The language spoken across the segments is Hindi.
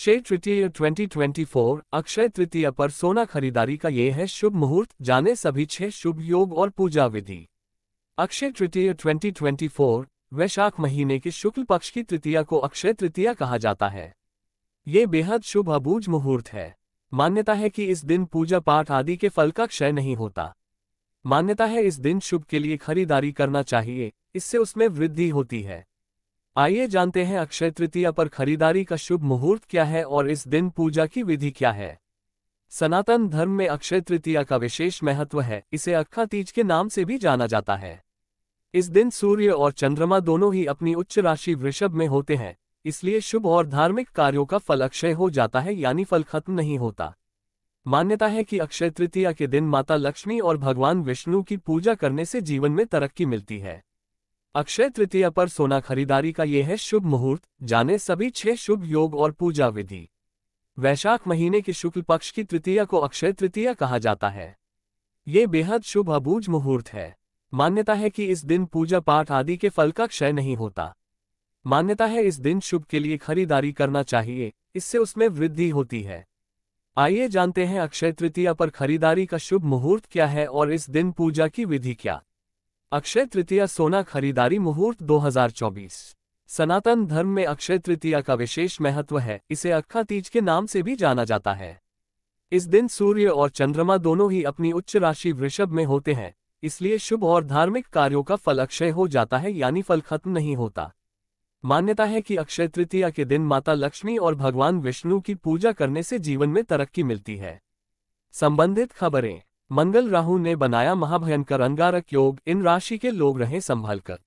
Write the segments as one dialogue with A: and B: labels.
A: शेष तृतीय 2024 अक्षय तृतीय पर सोना खरीदारी का ये है शुभ मुहूर्त जाने सभी छह शुभ योग और पूजा विधि अक्षय तृतीय 2024 वैशाख महीने के शुक्ल पक्ष की तृतीया को अक्षय तृतीया कहा जाता है ये बेहद शुभ अबूझ मुहूर्त है मान्यता है कि इस दिन पूजा पाठ आदि के फल का क्षय नहीं होता मान्यता है इस दिन शुभ के लिए खरीदारी करना चाहिए इससे उसमें वृद्धि होती है आइए जानते हैं अक्षय तृतीया पर खरीदारी का शुभ मुहूर्त क्या है और इस दिन पूजा की विधि क्या है सनातन धर्म में अक्षय तृतीया का विशेष महत्व है इसे अक्खा तीज के नाम से भी जाना जाता है इस दिन सूर्य और चंद्रमा दोनों ही अपनी उच्च राशि वृषभ में होते हैं इसलिए शुभ और धार्मिक कार्यों का फल अक्षय हो जाता है यानी फल खत्म नहीं होता मान्यता है कि अक्षय तृतीया के दिन माता लक्ष्मी और भगवान विष्णु की पूजा करने से जीवन में तरक्की मिलती है अक्षय तृतीया पर सोना खरीदारी का यह है शुभ मुहूर्त जाने सभी छह शुभ योग और पूजा विधि वैशाख महीने के शुक्ल पक्ष की तृतीया को अक्षय तृतीया कहा जाता है ये बेहद शुभ अबूज मुहूर्त है मान्यता है कि इस दिन पूजा पाठ आदि के फल का क्षय नहीं होता मान्यता है इस दिन शुभ के लिए खरीदारी करना चाहिए इससे उसमें वृद्धि होती है आइए जानते हैं अक्षय तृतीया पर खरीदारी का शुभ मुहूर्त क्या है और इस दिन पूजा की विधि क्या अक्षय तृतीया सोना खरीदारी मुहूर्त 2024 सनातन धर्म में अक्षय तृतीया का विशेष महत्व है इसे अक्खा तीज के नाम से भी जाना जाता है इस दिन सूर्य और चंद्रमा दोनों ही अपनी उच्च राशि वृषभ में होते हैं इसलिए शुभ और धार्मिक कार्यों का फल अक्षय हो जाता है यानी फल खत्म नहीं होता मान्यता है कि अक्षय तृतीया के दिन माता लक्ष्मी और भगवान विष्णु की पूजा करने से जीवन में तरक्की मिलती है संबंधित खबरें मंगल राहु ने बनाया महाभयंकर अंगारक योग इन राशि के लोग रहे संभाल कर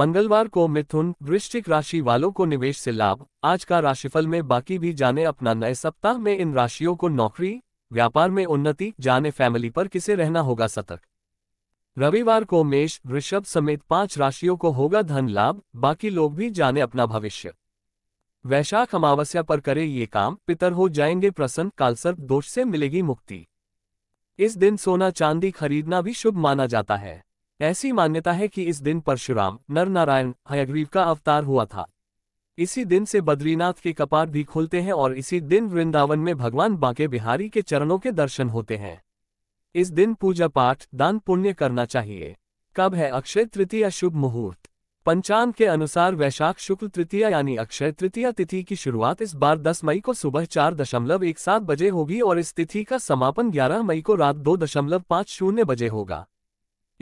A: मंगलवार को मिथुन वृश्चिक राशि वालों को निवेश से लाभ आज का राशिफल में बाकी भी जाने अपना नए सप्ताह में इन राशियों को नौकरी व्यापार में उन्नति जाने फैमिली पर किसे रहना होगा सतर्क रविवार को मेष वृषभ समेत पांच राशियों को होगा धन लाभ बाकी लोग भी जाने अपना भविष्य वैशाख अमावस्या पर करे ये काम पितर हो जाएंगे प्रसन्न कालसर्प दोष से मिलेगी मुक्ति इस दिन सोना चांदी खरीदना भी शुभ माना जाता है ऐसी मान्यता है कि इस दिन परशुराम नरनारायण हयग्रीव का अवतार हुआ था इसी दिन से बद्रीनाथ के कपाट भी खुलते हैं और इसी दिन वृंदावन में भगवान बांके बिहारी के चरणों के दर्शन होते हैं इस दिन पूजा पाठ दान पुण्य करना चाहिए कब है अक्षय तृतीय शुभ मुहूर्त पंचांग के अनुसार वैशाख शुक्ल तृतीया यानी अक्षय तृतीया तिथि की शुरुआत इस बार 10 मई को सुबह चार दशमलव एक सात बजे होगी और इस तिथि का समापन 11 मई को रात दो दशमलव पाँच शून्य बजे होगा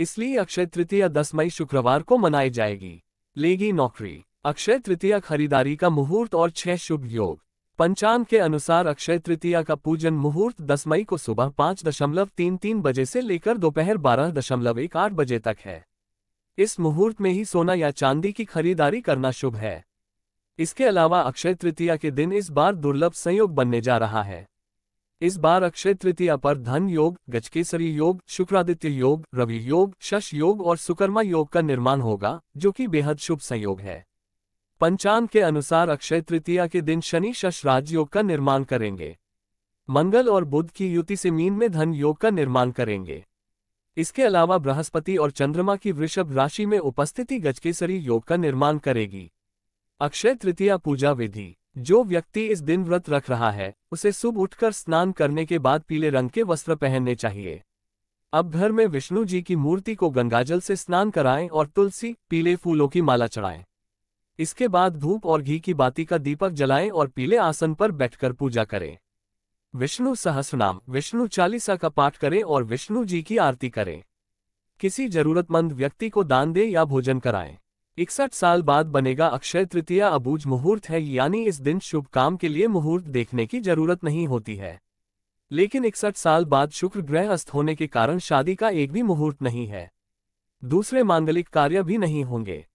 A: इसलिए अक्षय तृतीया 10 मई शुक्रवार को मनाई जाएगी लेगी नौकरी अक्षय तृतीया खरीदारी का मुहूर्त और छह शुभ योग पंचांग के अनुसार अक्षय तृतीया का पूजन मुहूर्त दस मई को सुबह पाँच दशमलव तीन तीन बजे से लेकर दोपहर बारह दशमलव एक आठ बजे तक है इस मुहूर्त में ही सोना या चांदी की खरीदारी करना शुभ है इसके अलावा अक्षय तृतीया के दिन इस बार दुर्लभ संयोग बनने जा रहा है इस बार अक्षय तृतीया पर धन योग गजकेसरी योग शुक्रादित्य योग रवि योग शश योग और सुकर्मा योग का निर्माण होगा जो कि बेहद शुभ संयोग है पंचांग के अनुसार अक्षय तृतीया के दिन शनि शश राज योग का निर्माण करेंगे मंगल और बुध की युति से मीन में धन योग का निर्माण करेंगे इसके अलावा बृहस्पति और चंद्रमा की वृषभ राशि में उपस्थिति गजकेसरी योग का निर्माण करेगी अक्षय तृतीया पूजा विधि जो व्यक्ति इस दिन व्रत रख रहा है उसे सुबह उठकर स्नान करने के बाद पीले रंग के वस्त्र पहनने चाहिए अब घर में विष्णु जी की मूर्ति को गंगाजल से स्नान कराएं और तुलसी पीले फूलों की माला चढ़ाएं इसके बाद धूप और घी की बाती का दीपक जलाएं और पीले आसन पर बैठकर पूजा करें विष्णु सहस्रनाम विष्णु चालीसा का पाठ करें और विष्णु जी की आरती करें किसी जरूरतमंद व्यक्ति को दान दें या भोजन कराएं इकसठ साल बाद बनेगा अक्षय तृतीया अबूज मुहूर्त है यानी इस दिन शुभ काम के लिए मुहूर्त देखने की जरूरत नहीं होती है लेकिन इकसठ साल बाद शुक्र ग्रह अस्त होने के कारण शादी का एक भी मुहूर्त नहीं है दूसरे मांगलिक कार्य भी नहीं होंगे